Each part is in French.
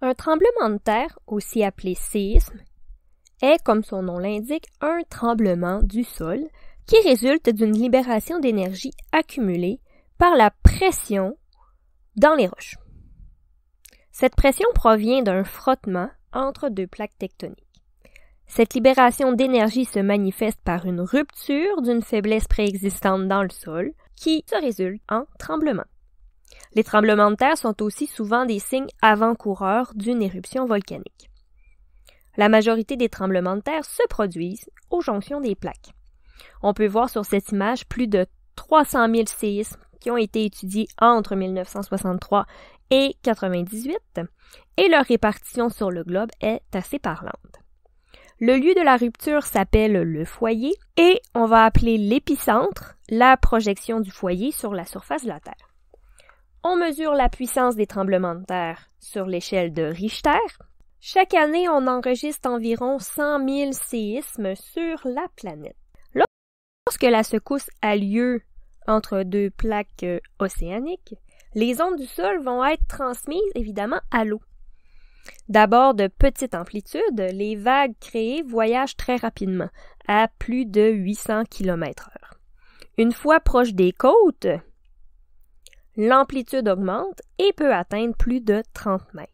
Un tremblement de terre, aussi appelé séisme, est, comme son nom l'indique, un tremblement du sol qui résulte d'une libération d'énergie accumulée par la pression dans les roches. Cette pression provient d'un frottement entre deux plaques tectoniques. Cette libération d'énergie se manifeste par une rupture d'une faiblesse préexistante dans le sol qui se résulte en tremblement. Les tremblements de terre sont aussi souvent des signes avant-coureurs d'une éruption volcanique. La majorité des tremblements de terre se produisent aux jonctions des plaques. On peut voir sur cette image plus de 300 000 séismes qui ont été étudiés entre 1963 et 1998, et leur répartition sur le globe est assez parlante. Le lieu de la rupture s'appelle le foyer et on va appeler l'épicentre la projection du foyer sur la surface de la Terre. On mesure la puissance des tremblements de terre sur l'échelle de Richter. Chaque année, on enregistre environ 100 000 séismes sur la planète. Lorsque la secousse a lieu entre deux plaques océaniques, les ondes du sol vont être transmises évidemment à l'eau. D'abord de petite amplitude, les vagues créées voyagent très rapidement, à plus de 800 km h Une fois proche des côtes, l'amplitude augmente et peut atteindre plus de 30 mètres.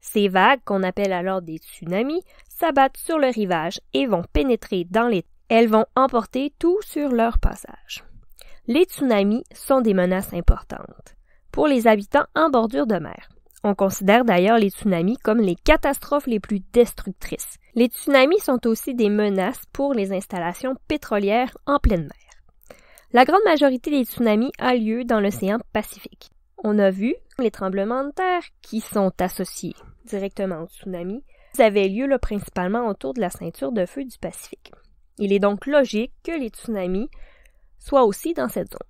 Ces vagues, qu'on appelle alors des tsunamis, s'abattent sur le rivage et vont pénétrer dans les... Elles vont emporter tout sur leur passage. Les tsunamis sont des menaces importantes pour les habitants en bordure de mer. On considère d'ailleurs les tsunamis comme les catastrophes les plus destructrices. Les tsunamis sont aussi des menaces pour les installations pétrolières en pleine mer. La grande majorité des tsunamis a lieu dans l'océan Pacifique. On a vu les tremblements de terre qui sont associés directement aux tsunamis. Ils avaient lieu principalement autour de la ceinture de feu du Pacifique. Il est donc logique que les tsunamis soient aussi dans cette zone.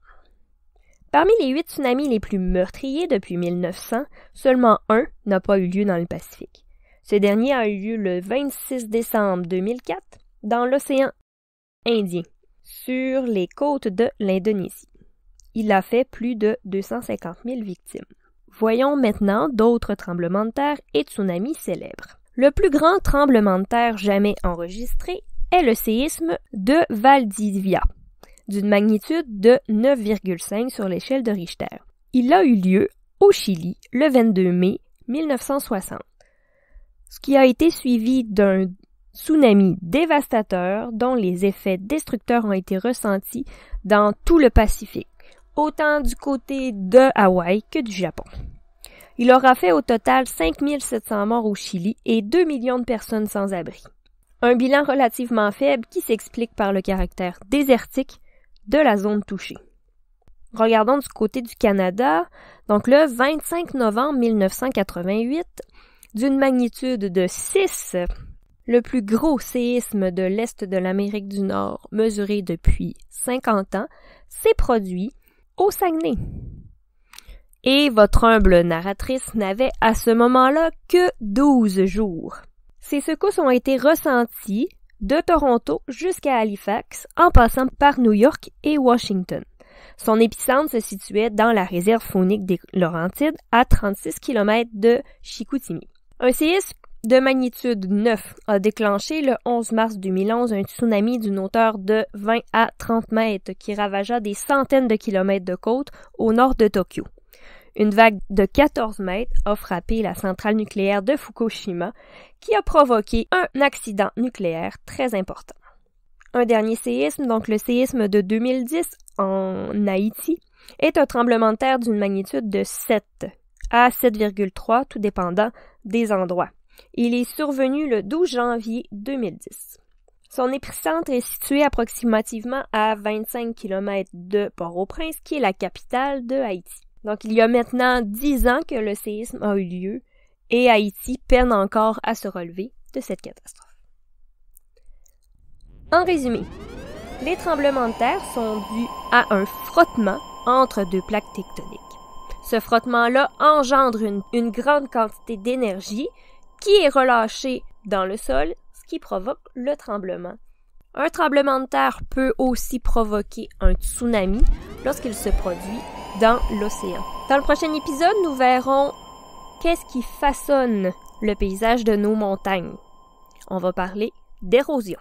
Parmi les huit tsunamis les plus meurtriers depuis 1900, seulement un n'a pas eu lieu dans le Pacifique. Ce dernier a eu lieu le 26 décembre 2004 dans l'océan Indien, sur les côtes de l'Indonésie. Il a fait plus de 250 000 victimes. Voyons maintenant d'autres tremblements de terre et tsunamis célèbres. Le plus grand tremblement de terre jamais enregistré est le séisme de Valdivia d'une magnitude de 9,5 sur l'échelle de Richter. Il a eu lieu au Chili le 22 mai 1960, ce qui a été suivi d'un tsunami dévastateur dont les effets destructeurs ont été ressentis dans tout le Pacifique, autant du côté de Hawaï que du Japon. Il aura fait au total 5700 morts au Chili et 2 millions de personnes sans abri. Un bilan relativement faible qui s'explique par le caractère désertique de la zone touchée. Regardons du côté du Canada. Donc le 25 novembre 1988, d'une magnitude de 6, le plus gros séisme de l'Est de l'Amérique du Nord mesuré depuis 50 ans, s'est produit au Saguenay. Et votre humble narratrice n'avait à ce moment-là que 12 jours. Ces secousses ont été ressenties de Toronto jusqu'à Halifax, en passant par New York et Washington. Son épicentre se situait dans la réserve faunique des Laurentides, à 36 km de Chicoutimi. Un séisme de magnitude 9 a déclenché le 11 mars 2011 un tsunami d'une hauteur de 20 à 30 mètres qui ravagea des centaines de kilomètres de côte au nord de Tokyo. Une vague de 14 mètres a frappé la centrale nucléaire de Fukushima, qui a provoqué un accident nucléaire très important. Un dernier séisme, donc le séisme de 2010 en Haïti, est un tremblement de terre d'une magnitude de 7 à 7,3, tout dépendant des endroits. Il est survenu le 12 janvier 2010. Son épicentre est situé approximativement à 25 km de Port-au-Prince, qui est la capitale de Haïti. Donc il y a maintenant dix ans que le séisme a eu lieu et Haïti peine encore à se relever de cette catastrophe. En résumé, les tremblements de terre sont dus à un frottement entre deux plaques tectoniques. Ce frottement-là engendre une, une grande quantité d'énergie qui est relâchée dans le sol, ce qui provoque le tremblement un tremblement de terre peut aussi provoquer un tsunami lorsqu'il se produit dans l'océan. Dans le prochain épisode, nous verrons qu'est-ce qui façonne le paysage de nos montagnes. On va parler d'érosion.